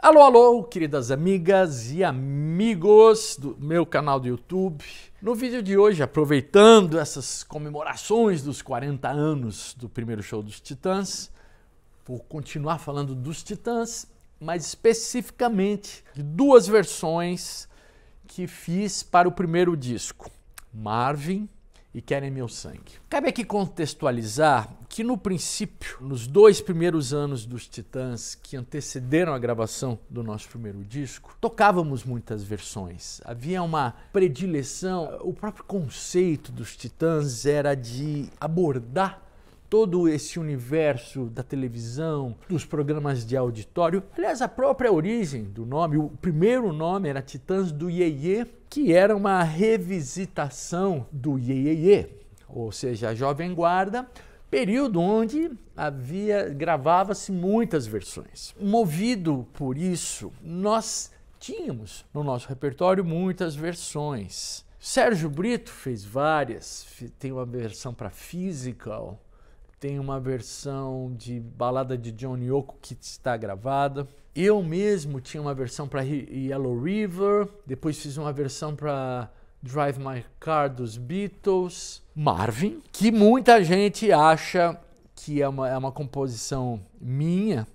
Alô, alô, queridas amigas e amigos do meu canal do YouTube. No vídeo de hoje, aproveitando essas comemorações dos 40 anos do primeiro show dos Titãs, vou continuar falando dos Titãs, mas especificamente de duas versões que fiz para o primeiro disco, Marvin e querem meu sangue. Cabe aqui contextualizar que, no princípio, nos dois primeiros anos dos Titãs, que antecederam a gravação do nosso primeiro disco, tocávamos muitas versões. Havia uma predileção, o próprio conceito dos Titãs era de abordar todo esse universo da televisão, dos programas de auditório. Aliás, a própria origem do nome, o primeiro nome era Titãs do Iê, Iê que era uma revisitação do Iê, ou seja, a Jovem Guarda, período onde havia gravava-se muitas versões. Movido por isso, nós tínhamos no nosso repertório muitas versões. Sérgio Brito fez várias, tem uma versão para física, tem uma versão de balada de John Yoko que está gravada. Eu mesmo tinha uma versão para Yellow River, depois fiz uma versão para Drive My Car dos Beatles, Marvin, que muita gente acha que é uma, é uma composição minha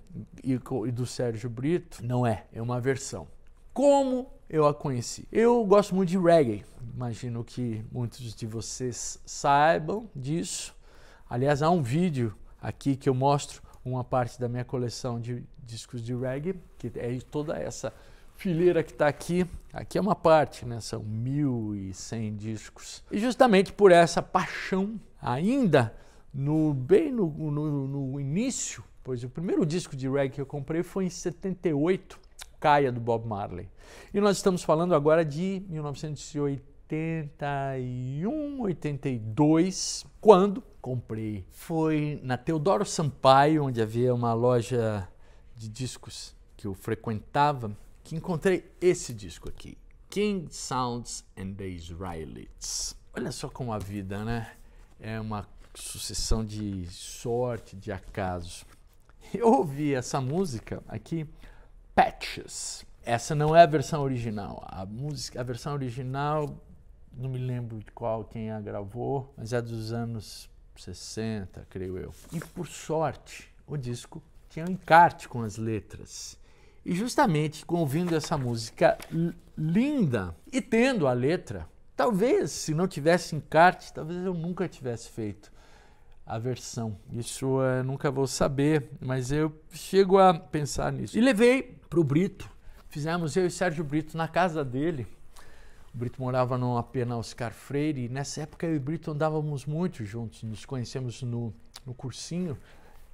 e, e do Sérgio Brito. Não é, é uma versão. Como eu a conheci. Eu gosto muito de reggae, imagino que muitos de vocês saibam disso. Aliás, há um vídeo aqui que eu mostro uma parte da minha coleção de discos de reggae, que é toda essa fileira que está aqui. Aqui é uma parte, né? São 1.100 discos. E justamente por essa paixão, ainda no, bem no, no, no início, pois o primeiro disco de reggae que eu comprei foi em 78, Caia, do Bob Marley. E nós estamos falando agora de 1980. 81, 82, quando comprei. Foi na Teodoro Sampaio, onde havia uma loja de discos que eu frequentava, que encontrei esse disco aqui, King Sounds and the Israelites. Olha só como a vida, né? É uma sucessão de sorte, de acaso. Eu ouvi essa música aqui, Patches. Essa não é a versão original. A música, a versão original não me lembro de qual, quem a gravou, mas é dos anos 60, creio eu. E por sorte, o disco tinha um encarte com as letras. E justamente com ouvindo essa música linda e tendo a letra, talvez se não tivesse encarte, talvez eu nunca tivesse feito a versão. Isso eu nunca vou saber, mas eu chego a pensar nisso. E levei para o Brito. Fizemos eu e Sérgio Brito na casa dele, o Brito morava no apenas Oscar Freire e nessa época eu e o Brito andávamos muito juntos, nos conhecemos no, no cursinho,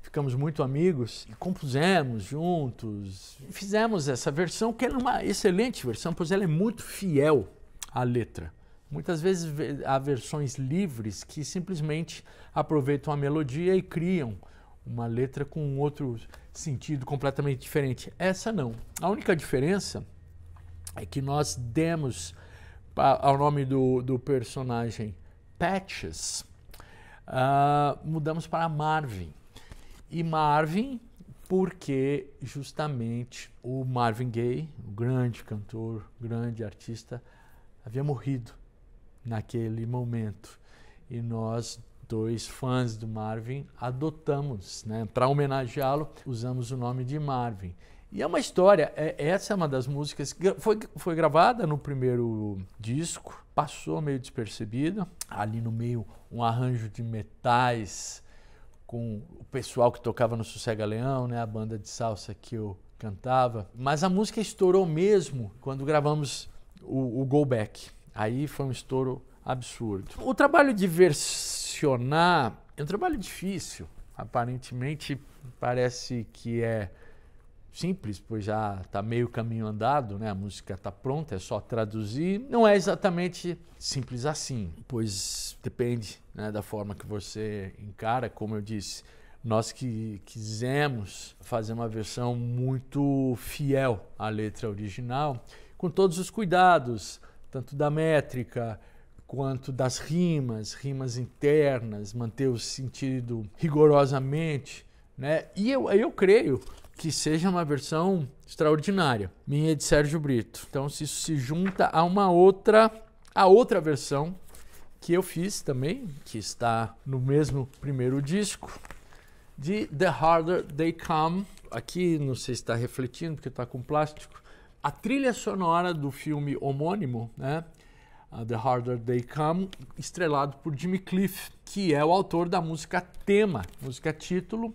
ficamos muito amigos e compusemos juntos, fizemos essa versão que era é uma excelente versão, pois ela é muito fiel à letra. Muitas vezes há versões livres que simplesmente aproveitam a melodia e criam uma letra com um outro sentido completamente diferente. Essa não. A única diferença é que nós demos ao nome do, do personagem Patches, uh, mudamos para Marvin. E Marvin, porque justamente o Marvin Gaye, o grande cantor, grande artista, havia morrido naquele momento. E nós, dois fãs do Marvin, adotamos, né? para homenageá-lo, usamos o nome de Marvin. E é uma história, é, essa é uma das músicas que foi, foi gravada no primeiro disco, passou meio despercebida, ali no meio um arranjo de metais com o pessoal que tocava no Sossega Leão, né, a banda de salsa que eu cantava. Mas a música estourou mesmo quando gravamos o, o Go Back. Aí foi um estouro absurdo. O trabalho de versionar é um trabalho difícil. Aparentemente parece que é simples, pois já está meio caminho andado, né? a música está pronta, é só traduzir. Não é exatamente simples assim, pois depende né, da forma que você encara, como eu disse. Nós que quisemos fazer uma versão muito fiel à letra original, com todos os cuidados, tanto da métrica quanto das rimas, rimas internas, manter o sentido rigorosamente. Né? E eu, eu creio que seja uma versão extraordinária, minha de Sérgio Brito. Então se isso se junta a uma outra, a outra versão que eu fiz também, que está no mesmo primeiro disco, de The Harder They Come. Aqui não sei se está refletindo porque está com plástico. A trilha sonora do filme homônimo, né? The Harder They Come, estrelado por Jimmy Cliff, que é o autor da música tema, música título,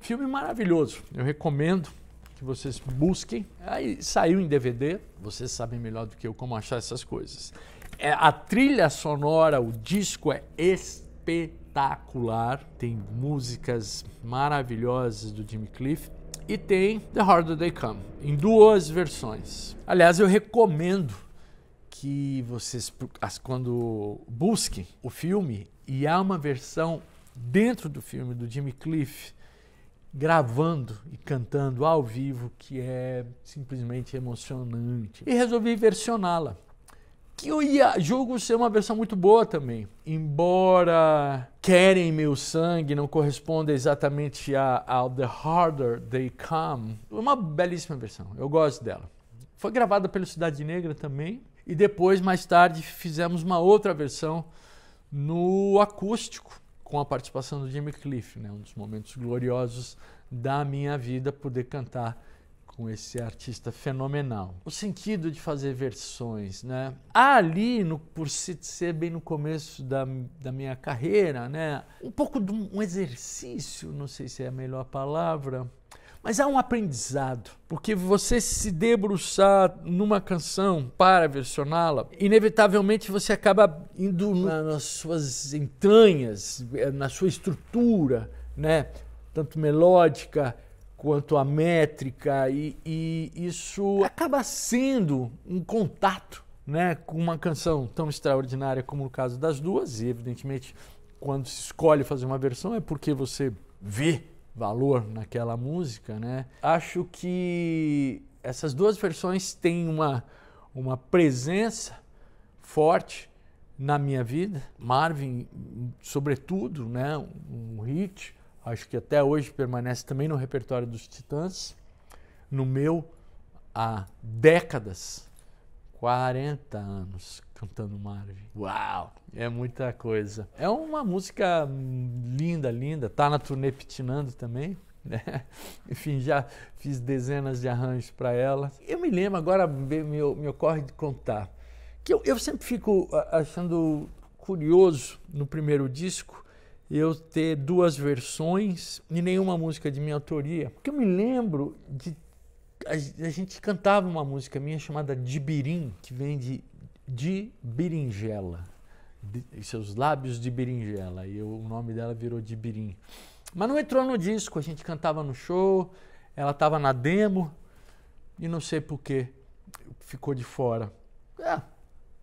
Filme maravilhoso, eu recomendo que vocês busquem. Aí saiu em DVD, vocês sabem melhor do que eu como achar essas coisas. É, a trilha sonora, o disco é espetacular, tem músicas maravilhosas do Jimmy Cliff e tem The Harder They Come, em duas versões. Aliás, eu recomendo que vocês, quando busquem o filme, e há uma versão dentro do filme do Jimmy Cliff gravando e cantando ao vivo, que é simplesmente emocionante. E resolvi versioná-la, que eu ia, julgo ser uma versão muito boa também. Embora Querem Meu Sangue não corresponda exatamente a, The Harder They Come, é uma belíssima versão, eu gosto dela. Foi gravada pelo Cidade Negra também, e depois, mais tarde, fizemos uma outra versão no acústico, com a participação do Jimmy Cliff, né? um dos momentos gloriosos da minha vida, poder cantar com esse artista fenomenal. O sentido de fazer versões, né? Há ali, no, por se ser bem no começo da, da minha carreira, né? Um pouco de um exercício, não sei se é a melhor palavra, mas há um aprendizado, porque você se debruçar numa canção para versioná-la, inevitavelmente você acaba indo nas suas entranhas, eh, na sua estrutura, né? tanto melódica quanto a métrica, e, e isso acaba sendo um contato né, com uma canção tão extraordinária como no caso das duas, e evidentemente quando se escolhe fazer uma versão é porque você vê valor naquela música, né? Acho que essas duas versões têm uma, uma presença forte na minha vida. Marvin, sobretudo, né, um hit, acho que até hoje permanece também no repertório dos Titãs. No meu, há décadas, 40 anos, cantando Marvin. Uau! É muita coisa. É uma música linda, linda. Tá na turnê Pitinando também. Né? Enfim, já fiz dezenas de arranjos para ela. Eu me lembro, agora me, me ocorre de contar, que eu, eu sempre fico achando curioso no primeiro disco eu ter duas versões e nenhuma música de minha autoria. Porque eu me lembro de. A, a gente cantava uma música minha chamada Dibirim, que vem de de berinjela. De, seus lábios de berinjela. E o nome dela virou de birim. Mas não entrou no disco, a gente cantava no show, ela estava na demo e não sei por que ficou de fora. É,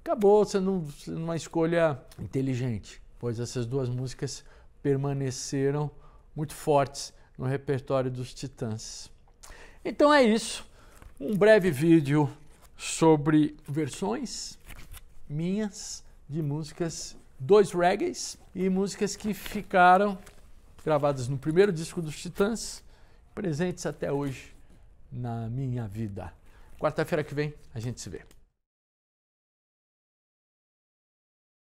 acabou sendo é uma escolha inteligente, pois essas duas músicas permaneceram muito fortes no repertório dos Titãs. Então é isso, um breve vídeo sobre versões minhas de músicas, dois reggaes e músicas que ficaram gravadas no primeiro disco dos Titãs, presentes até hoje na minha vida. Quarta-feira que vem a gente se vê.